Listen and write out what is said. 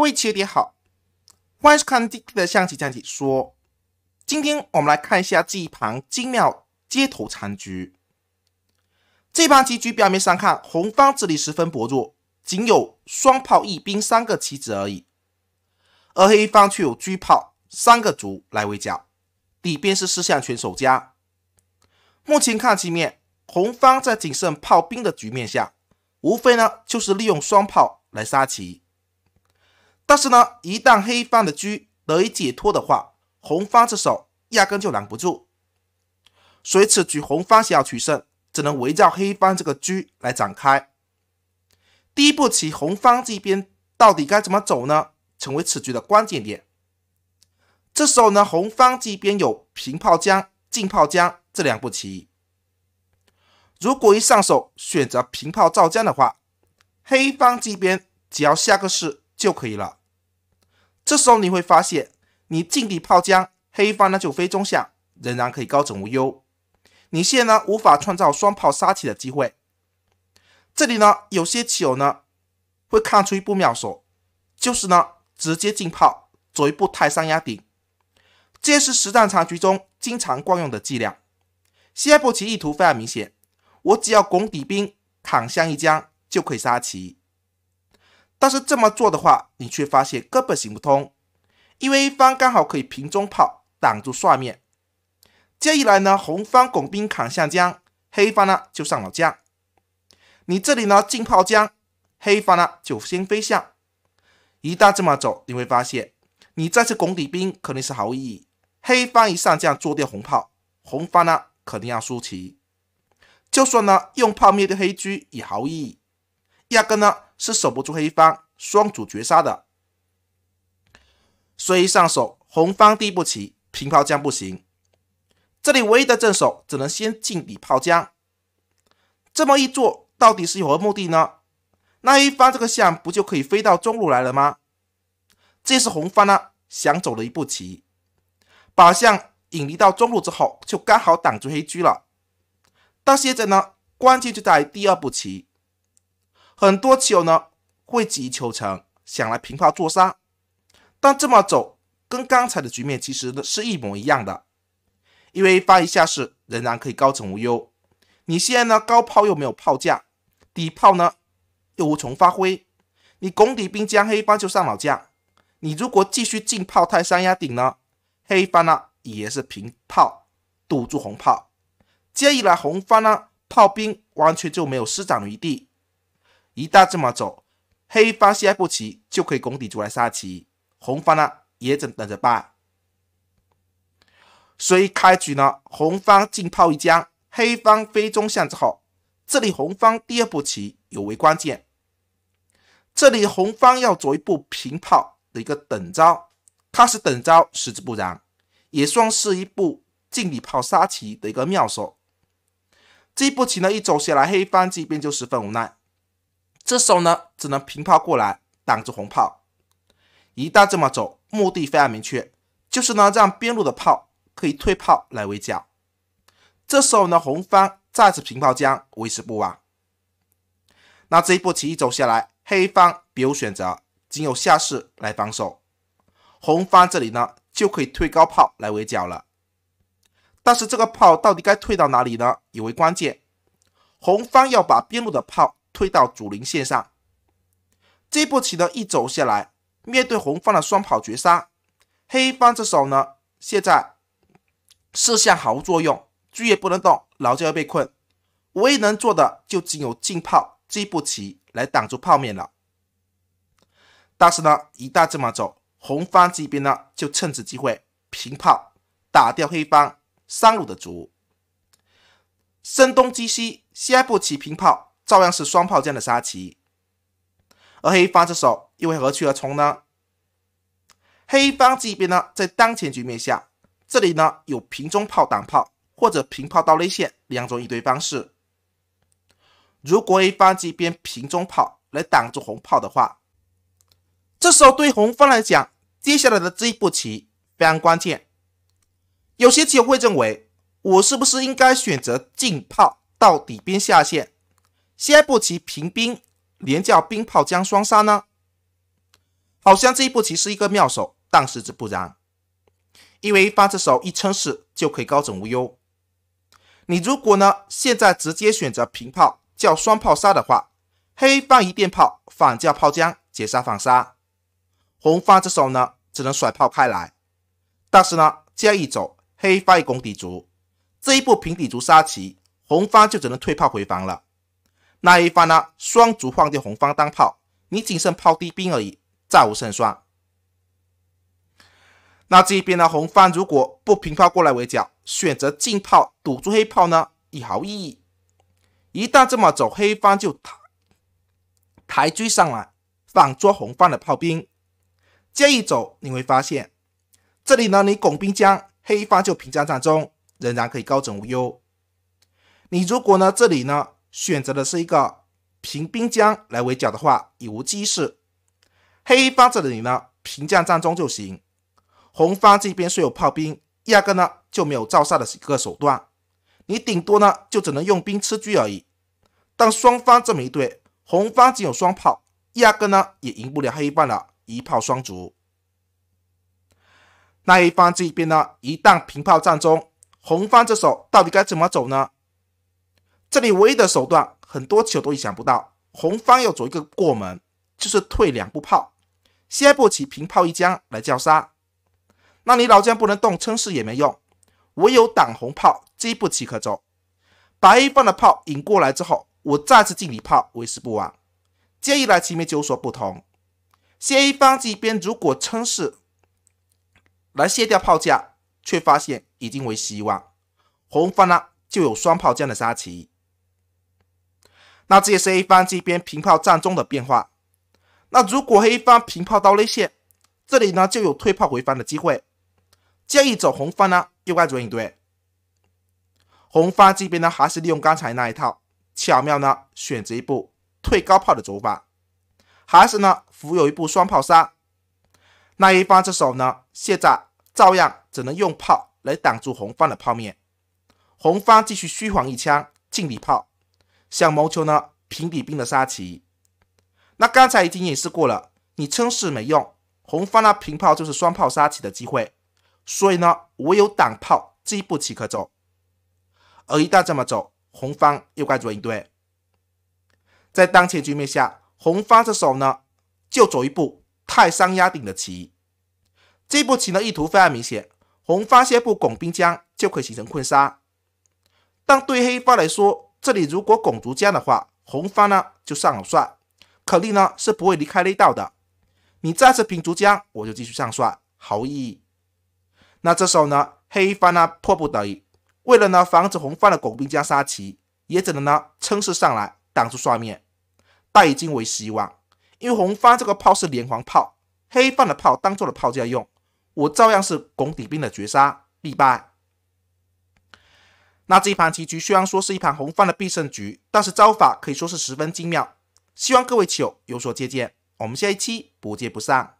各位棋友好，欢迎收看今天的象棋讲解。说，今天我们来看一下这一盘精妙街头残局。这盘棋局表面上看，红方这力十分薄弱，仅有双炮一兵三个棋子而已，而黑方却有车炮三个卒来围剿，底边是四象全守家。目前看局面，红方在仅剩炮兵的局面下，无非呢就是利用双炮来杀棋。但是呢，一旦黑方的车得以解脱的话，红方这手压根就拦不住。所以此局红方想要取胜，只能围绕黑方这个车来展开。第一步棋，红方这边到底该怎么走呢？成为此局的关键点。这时候呢，红方这边有平炮将、进炮将这两步棋。如果一上手选择平炮造将的话，黑方这边只要下个士就可以了。这时候你会发现，你进底炮将，黑方呢就飞中象，仍然可以高枕无忧。你现呢无法创造双炮杀棋的机会。这里呢有些棋友呢会看出一步妙手，就是呢直接进炮，走一步泰山压顶。这也是实战长局中经常惯用的伎俩。下一步棋意图非常明显，我只要拱底兵，砍象一将就可以杀棋。但是这么做的话，你却发现根本行不通，因为方刚好可以平中炮挡住帅面。这样一来呢，红方拱兵砍下将，黑方呢就上老将。你这里呢进炮将，黑方呢就先飞象。一旦这么走，你会发现你再次拱底兵肯定是毫无意义。黑方一上将，做掉红炮，红方呢肯定要输棋。就算呢用炮灭掉黑车，也毫无意义。压根呢是守不住黑方双卒绝杀的，所以上手红方第一步棋平炮将不行，这里唯一的正手只能先进底炮将。这么一做，到底是有何目的呢？那黑方这个象不就可以飞到中路来了吗？这是红方呢想走了一步棋，把象引离到中路之后，就刚好挡住黑车了。到现在呢，关键就在第二步棋。很多棋友呢会急于求成，想来平炮做杀，但这么走跟刚才的局面其实呢是一模一样的，因为发一下士仍然可以高枕无忧。你现在呢高炮又没有炮架，底炮呢又无从发挥，你拱底兵将黑方就上老将，你如果继续进炮泰山压顶呢，黑方呢也是平炮堵住红炮，这样一来红方呢炮兵完全就没有施展的余地。一旦这么走，黑方下一步棋就可以拱底出来杀棋，红方呢也正等着搬。所以开局呢，红方进炮一将，黑方飞中象之后，这里红方第二步棋尤为关键。这里红方要走一步平炮的一个等招，它是等招，实质不然，也算是一步进底炮杀棋的一个妙手。这步棋呢一走下来，黑方这边就十分无奈。这时候呢，只能平炮过来挡住红炮。一旦这么走，目的非常明确，就是呢让边路的炮可以退炮来围剿。这时候呢，红方再次平炮将为时不晚。那这一步棋一走下来，黑方别无选择，仅有下士来防守。红方这里呢就可以退高炮来围剿了。但是这个炮到底该退到哪里呢？尤为关键，红方要把边路的炮。推到主零线上，这步棋的一走下来，面对红方的双炮绝杀，黑方这手呢，现在四象毫无作用，车也不能动，老将要被困，唯一能做的就只有进炮，这步棋来挡住炮面了。但是呢，一旦这么走，红方这边呢，就趁此机会平炮打掉黑方三路的卒，声东击西，下一步棋平炮。照样是双炮将的杀棋，而黑方这手又会何去何从呢？黑方这边呢，在当前局面下，这里呢有平中炮挡炮或者平炮到内线两种应对方式。如果黑方这边平中炮来挡住红炮的话，这时候对红方来讲，接下来的这一步棋非常关键。有些棋友会认为，我是不是应该选择进炮到底边下线？下一步棋平兵，连叫兵炮将双杀呢？好像这一步棋是一个妙手，但实则不然，因为发这手一撑死就可以高枕无忧。你如果呢现在直接选择平炮叫双炮杀的话，黑方一电炮反叫炮将解杀反杀，红方这手呢只能甩炮开来。但是呢，这样一走黑方一攻底卒，这一步平底卒杀棋，红方就只能退炮回防了。那一方呢？双卒放掉，红方当炮，你仅剩炮低兵而已，再无胜算。那这一边呢？红方如果不平炮过来围剿，选择进炮堵住黑炮呢，也毫无意义。一旦这么走，黑方就抬抬车上来，反捉红方的炮兵。这一走，你会发现，这里呢，你拱兵将，黑方就平将战中，仍然可以高枕无忧。你如果呢，这里呢？选择的是一个平兵将来围剿的话，已无机势。黑方这里呢，平将占中就行。红方这边虽有炮兵，压根呢就没有造杀的一个手段，你顶多呢就只能用兵吃车而已。但双方这么一对，红方仅有双炮，压根呢也赢不了黑方的一炮双卒。那黑方这边呢，一旦平炮占中，红方这手到底该怎么走呢？这里唯一的手段，很多球都意想不到。红方要走一个过门，就是退两步炮，先不起平炮一将来叫杀。那你老将不能动，撑势也没用，唯有挡红炮，击不起可走。白方的炮引过来之后，我再次进你炮为时不晚。接一来棋面就有所不同，先一方这边如果撑势来卸掉炮架，却发现已经为希望。红方呢就有双炮将的杀棋。那这也是黑方这边平炮占中的变化。那如果黑方平炮到内线，这里呢就有退炮回防的机会。建议走红方呢又该左何应对？红方这边呢还是利用刚才那一套，巧妙呢选择一步退高炮的走法，还是呢辅有一步双炮杀。那一方这手呢现在照样只能用炮来挡住红方的炮面。红方继续虚晃一枪，进底炮。想谋求呢平底兵的杀棋，那刚才已经演示过了，你撑死没用。红方呢平炮就是双炮杀棋的机会，所以呢唯有挡炮，这一步棋可走。而一旦这么走，红方又该如何应对？在当前局面下，红方这手呢就走一步泰山压顶的棋，这步棋的意图非常明显，红方先一步拱兵将就可以形成困杀。但对黑方来说，这里如果拱卒将的话，红方呢就上了帅，可立呢是不会离开肋道的。你再次平卒将，我就继续上帅，毫无意义。那这时候呢，黑方呢迫不得已，为了呢防止红方的拱兵将杀棋，也只能呢撑势上来挡住帅面，已金为希望。因为红方这个炮是连环炮，黑方的炮当做了炮架用，我照样是拱底兵的绝杀，必败。那这一盘棋局虽然说是一盘红方的必胜局，但是招法可以说是十分精妙，希望各位棋友有所借鉴。我们下一期不见不散。